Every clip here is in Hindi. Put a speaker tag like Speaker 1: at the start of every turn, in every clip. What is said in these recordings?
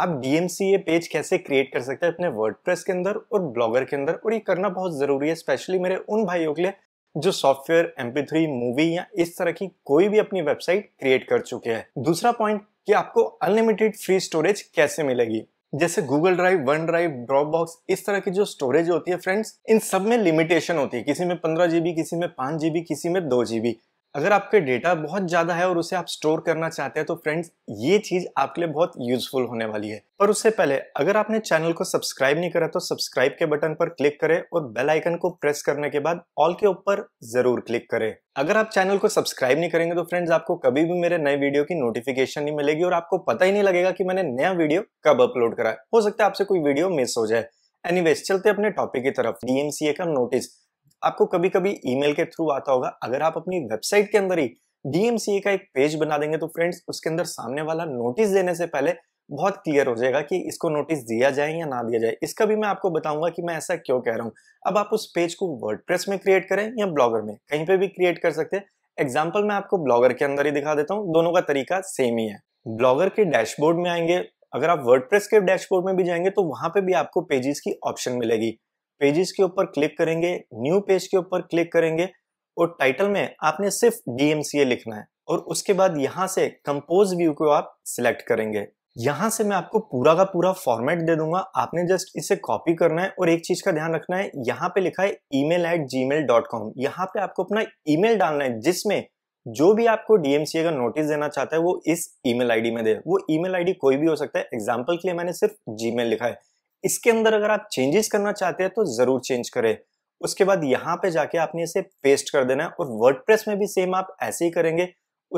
Speaker 1: आप डीएमसी पेज कैसे क्रिएट कर सकते हैं अपने वर्डप्रेस के अंदर और ब्लॉगर के अंदर और ये करना बहुत ज़रूरी है स्पेशली मेरे उन भाइयों के लिए जो सॉफ्टवेयर एमपी मूवी या इस तरह की कोई भी अपनी वेबसाइट क्रिएट कर चुके हैं दूसरा पॉइंट कि आपको अनलिमिटेड फ्री स्टोरेज कैसे मिलेगी जैसे Google Drive OneDrive Dropbox इस तरह की जो स्टोरेज होती है फ्रेंड्स इन सब में लिमिटेशन होती है किसी में पंद्रह जीबी किसी में पांच जीबी किसी में दो जीबी अगर आपके डेटा बहुत ज़्यादा है और उसे आप स्टोर करना चाहते हैं तो फ्रेंड्स ये चीज़ आपके लिए बहुत यूजफुल होने वाली है पर उससे पहले अगर आपने चैनल को सब्सक्राइब नहीं करा तो सब्सक्राइब के बटन पर क्लिक करें और बेल आइकन को प्रेस करने के बाद ऑल के ऊपर जरूर क्लिक करें अगर आप चैनल को सब्सक्राइब नहीं करेंगे तो फ्रेंड्स आपको कभी भी मेरे नए वीडियो की नोटिफिकेशन नहीं मिलेगी और आपको पता ही नहीं लगेगा कि मैंने नया वीडियो कब अपलोड करा हो सकता है आपसे कोई वीडियो मिस हो जाए एनीवेज चलते अपने टॉपिक की तरफ डीएमसीए का नोटिस आपको कभी कभी ईमेल के थ्रू आता होगा अगर आप अपनी वेबसाइट के अंदर ही डीएमसीए का एक पेज बना देंगे तो फ्रेंड्स उसके अंदर सामने वाला नोटिस देने से पहले बहुत क्लियर हो जाएगा कि इसको नोटिस दिया जाए या ना दिया जाए इसका भी मैं आपको बताऊंगा कि मैं ऐसा क्यों कह रहा हूं अब आप उस पेज को वर्ड में क्रिएट करें या ब्लॉगर में कहीं पे भी क्रिएट कर सकते हैं एग्जाम्पल मैं आपको ब्लॉगर के अंदर ही दिखा देता हूँ दोनों का तरीका सेम ही है ब्लॉगर के डैशबोर्ड में आएंगे अगर आप वर्ड के डैशबोर्ड में भी जाएंगे तो वहां पे भी आपको पेजेस की ऑप्शन मिलेगी पेजेस के ऊपर क्लिक करेंगे न्यू पेज के ऊपर क्लिक करेंगे और टाइटल में आपने सिर्फ डीएमसीए लिखना है और उसके बाद यहाँ से कंपोज व्यू को आप सिलेक्ट करेंगे यहाँ से मैं आपको पूरा का पूरा फॉर्मेट दे दूंगा आपने जस्ट इसे कॉपी करना है और एक चीज का ध्यान रखना है यहाँ पे लिखा है email at Gmail dot com यहाँ पे आपको अपना ईमेल डालना है जिसमें जो भी आपको डीएमसीए का नोटिस देना चाहता है वो इस ईमेल आईडी में दे वो ईमेल आईडी कोई भी हो सकता है एग्जाम्पल के लिए मैंने सिर्फ जीमेल लिखा है इसके अंदर अगर आप चेंजेस करना चाहते हैं तो जरूर चेंज करें उसके बाद यहाँ पे जाके आपने इसे पेस्ट कर देना है और वर्ड में भी सेम आप ऐसे ही करेंगे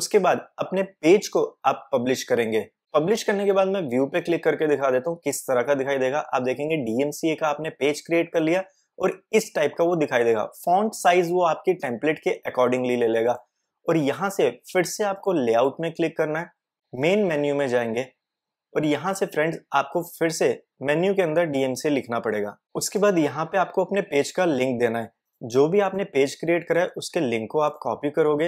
Speaker 1: उसके बाद अपने पेज को आप पब्लिश करेंगे पब्लिश करने के बाद मैं व्यू पे क्लिक करके दिखा देता हूँ किस तरह का दिखाई देगा आप देखेंगे डीएमसीए का आपने पेज क्रिएट कर लिया और इस टाइप का वो दिखाई देगा फॉन्ट साइज वो आपके टेम्पलेट के अकॉर्डिंगली ले लेगा और यहाँ से फिर से आपको लेआउट में क्लिक करना है मेन मेन्यू में जाएंगे और यहाँ से फ्रेंड्स आपको फिर से मेन्यू के अंदर डीएमसी लिखना पड़ेगा उसके बाद यहाँ पे आपको अपने पेज का लिंक देना है जो भी आपने पेज क्रिएट करा है उसके लिंक को आप कॉपी करोगे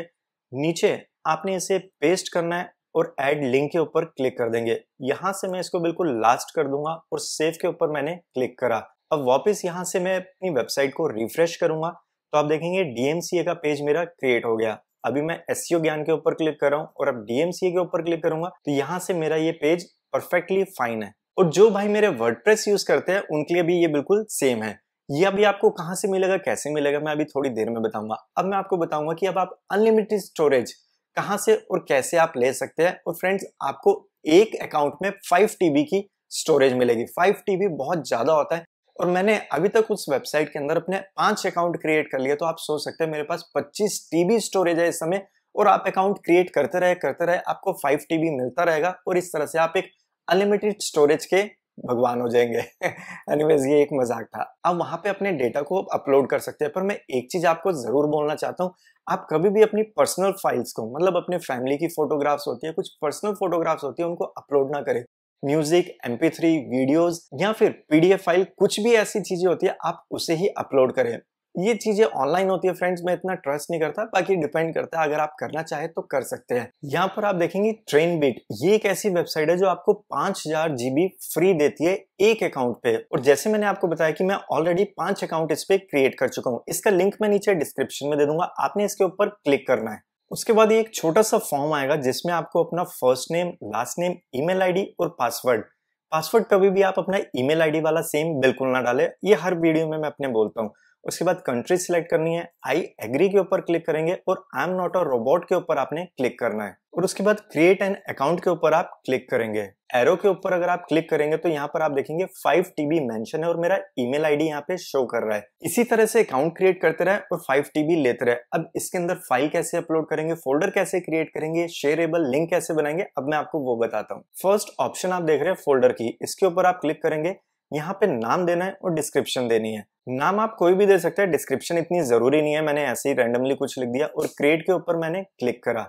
Speaker 1: नीचे आपने इसे पेस्ट करना है और ऐड लिंक के ऊपर क्लिक कर देंगे यहाँ से मैं इसको बिल्कुल लास्ट कर दूंगा और सेव के ऊपर मैंने क्लिक करा अब वापस यहाँ से मैं अपनी वेबसाइट को रिफ्रेश करूंगा तो आप देखेंगे डीएमसीए का पेज मेरा क्रिएट हो गया अभी मैं एस e ज्ञान के ऊपर क्लिक कर रहा हूँ और अब डीएमसीए के ऊपर क्लिक करूंगा तो यहाँ से मेरा ये पेज परफेक्टली फाइन है और जो भाई मेरे वर्ड यूज करते हैं उनके लिए भी ये बिल्कुल सेम है ये अभी आपको कहाँ से मिलेगा कैसे मिलेगा मैं अभी थोड़ी देर में बताऊंगा अब मैं आपको बताऊंगा कि अब आप अनलिमिटेड स्टोरेज कहाँ से और कैसे आप ले सकते हैं और फ्रेंड्स आपको एक अकाउंट में फाइव टीबी की स्टोरेज मिलेगी फाइव टीबी बहुत ज़्यादा होता है और मैंने अभी तक उस वेबसाइट के अंदर अपने पांच अकाउंट क्रिएट कर लिया तो आप सोच सकते हैं मेरे पास पच्चीस टीबी स्टोरेज है इस समय और आप अकाउंट क्रिएट करते रहे करते रहे आपको फाइव टीबी मिलता रहेगा और इस तरह से आप एक अनलिमिटेड स्टोरेज के भगवान हो जाएंगे एनीवेज ये एक मजाक था आप वहां पे अपने डेटा को अपलोड कर सकते हैं पर मैं एक चीज आपको जरूर बोलना चाहता हूँ आप कभी भी अपनी पर्सनल फाइल्स को मतलब अपने फैमिली की फोटोग्राफ्स होती है कुछ पर्सनल फोटोग्राफ्स होती है उनको अपलोड ना करें music M P three videos या फिर पीडीएफ फाइल कुछ भी ऐसी चीजें होती है आप उसे ही अपलोड करें ये चीजें ऑनलाइन होती है फ्रेंड्स मैं इतना ट्रस्ट नहीं करता बाकी डिपेंड करता है अगर आप करना चाहे तो कर सकते हैं यहाँ पर आप देखेंगे ट्रेन बीट ये एक ऐसी वेबसाइट है जो आपको पांच हजार जीबी फ्री देती है एक अकाउंट पे और जैसे मैंने आपको बताया कि मैं ऑलरेडी पांच अकाउंट इस पे क्रिएट कर चुका हूँ इसका लिंक मैं नीचे डिस्क्रिप्शन में दे दूंगा आपने इसके ऊपर क्लिक करना है उसके बाद ये एक छोटा सा फॉर्म आएगा जिसमें आपको अपना first name last name email ID और पासवर्ड पासवर्ड कभी भी आप अपना ईमेल आईडी वाला सेम बिल्कुल ना डालें ये हर वीडियो में मैं अपने बोलता हूँ उसके बाद कंट्री सिलेक्ट करनी है आई एग्री के ऊपर क्लिक करेंगे और I am not a robot के ऊपर आपने क्लिक करना है और उसके बाद क्रिएट एन अकाउंट के ऊपर आप क्लिक करेंगे एरो के ऊपर अगर आप क्लिक करेंगे तो यहाँ पर आप देखेंगे फाइव टीबी मेंशन है और मेरा ईमेल आईडी यहाँ पे शो कर रहा है इसी तरह से अकाउंट क्रिएट करते रहे और फाइव टीबी लेते रहे अब इसके अंदर फाइल कैसे अपलोड करेंगे फोल्डर कैसे क्रिएट करेंगे शेयरेबल लिंक कैसे बनाएंगे अब मैं आपको वो बताता हूँ फर्स्ट ऑप्शन आप देख रहे हैं फोल्डर की इसके ऊपर आप क्लिक करेंगे यहाँ पे नाम देना है और डिस्क्रिप्शन देनी है नाम आप कोई भी दे सकते हैं डिस्क्रिप्शन इतनी ज़रूरी नहीं है मैंने ऐसे ही रैंडमली कुछ लिख दिया और क्रिएट के ऊपर मैंने क्लिक करा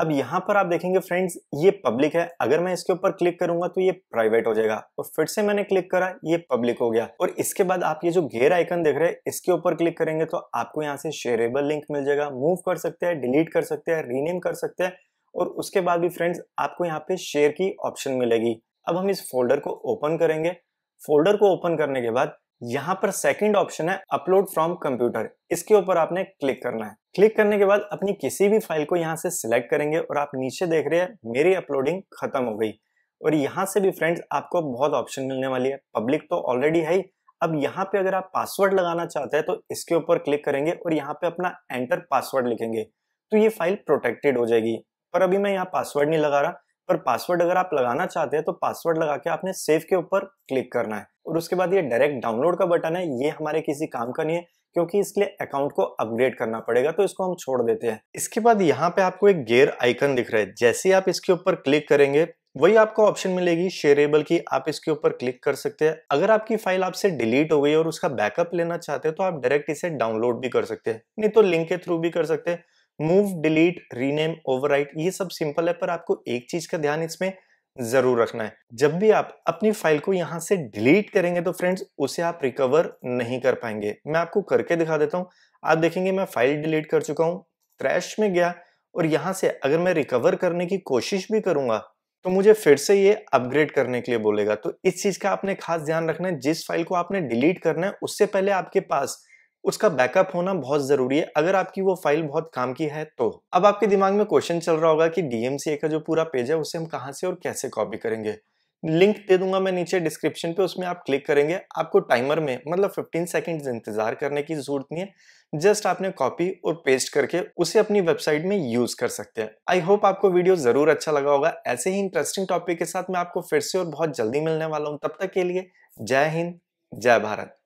Speaker 1: अब यहाँ पर आप देखेंगे फ्रेंड्स ये पब्लिक है अगर मैं इसके ऊपर क्लिक करूंगा तो ये प्राइवेट हो जाएगा और फिर से मैंने क्लिक करा ये पब्लिक हो गया और इसके बाद आप ये जो घेर आइकन देख रहे हैं इसके ऊपर क्लिक करेंगे तो आपको यहाँ से शेयरेबल लिंक मिल जाएगा मूव कर सकते हैं डिलीट कर सकते हैं रीनेम कर सकते हैं और उसके बाद भी फ्रेंड्स आपको यहाँ पे शेयर की ऑप्शन मिलेगी अब हम इस फोल्डर को ओपन करेंगे फोल्डर को ओपन करने के बाद यहाँ पर सेकंड ऑप्शन है अपलोड फ्रॉम कंप्यूटर इसके ऊपर आपने क्लिक करना है क्लिक करने के बाद अपनी किसी भी फाइल को यहाँ से सिलेक्ट करेंगे और आप नीचे देख रहे हैं मेरी अपलोडिंग खत्म हो गई और यहाँ से भी फ्रेंड्स आपको बहुत ऑप्शन मिलने वाली है पब्लिक तो ऑलरेडी है ही अब यहाँ पे अगर आप पासवर्ड लगाना चाहते हैं तो इसके ऊपर क्लिक करेंगे और यहाँ पे अपना एंटर पासवर्ड लिखेंगे तो ये फाइल प्रोटेक्टेड हो जाएगी पर अभी मैं यहाँ पासवर्ड नहीं लगा रहा पर पासवर्ड अगर आप लगाना चाहते हैं तो पासवर्ड लगा के आपने सेव के ऊपर क्लिक करना है और उसके बाद ये डायरेक्ट डाउनलोड का बटन है ये हमारे किसी काम का नहीं है क्योंकि इसके लिए अकाउंट को अपग्रेड करना पड़ेगा तो इसको हम छोड़ देते हैं इसके बाद यहाँ पे आपको एक गेयर आइकन दिख रहा है जैसे ही आप इसके ऊपर क्लिक करेंगे वही आपको ऑप्शन मिलेगी शेयरेबल की आप इसके ऊपर क्लिक कर सकते हैं अगर आपकी फाइल आपसे डिलीट हो गई और उसका बैकअप लेना चाहते हैं तो आप डायरेक्ट इसे डाउनलोड भी कर सकते हैं नहीं तो लिंक के थ्रू भी कर सकते हैं मूव डिलीट रीनेम ओवरराइट ये सब सिंपल है पर आपको एक चीज का ध्यान इसमें जरूर रखना है जब भी आप अपनी फाइल को यहां से डिलीट करेंगे तो फ्रेंड्स उसे आप रिकवर नहीं कर पाएंगे मैं आपको करके दिखा देता हूँ आप देखेंगे मैं फाइल डिलीट कर चुका हूं क्रैश में गया और यहाँ से अगर मैं रिकवर करने की कोशिश भी करूंगा तो मुझे फिर से ये अपग्रेड करने के लिए बोलेगा तो इस चीज का आपने खास ध्यान रखना है जिस फाइल को आपने डिलीट करना है उससे पहले आपके पास उसका बैकअप होना बहुत जरूरी है अगर आपकी वो फाइल बहुत काम की है तो अब आपके दिमाग में क्वेश्चन चल रहा होगा कि डीएमसीए का जो पूरा पेज है उसे हम कहाँ से और कैसे कॉपी करेंगे लिंक दे दूंगा मैं नीचे डिस्क्रिप्शन पे उसमें आप क्लिक करेंगे आपको टाइमर में मतलब 15 सेकंड्स इंतजार करने की जरूरत नहीं है जस्ट आपने कॉपी और पेस्ट करके उसे अपनी वेबसाइट में यूज कर सकते हैं आई होप आपको वीडियो जरूर अच्छा लगा होगा ऐसे ही इंटरेस्टिंग टॉपिक के साथ मैं आपको फिर से और बहुत जल्दी मिलने वाला हूँ तब तक के लिए जय हिंद जय भारत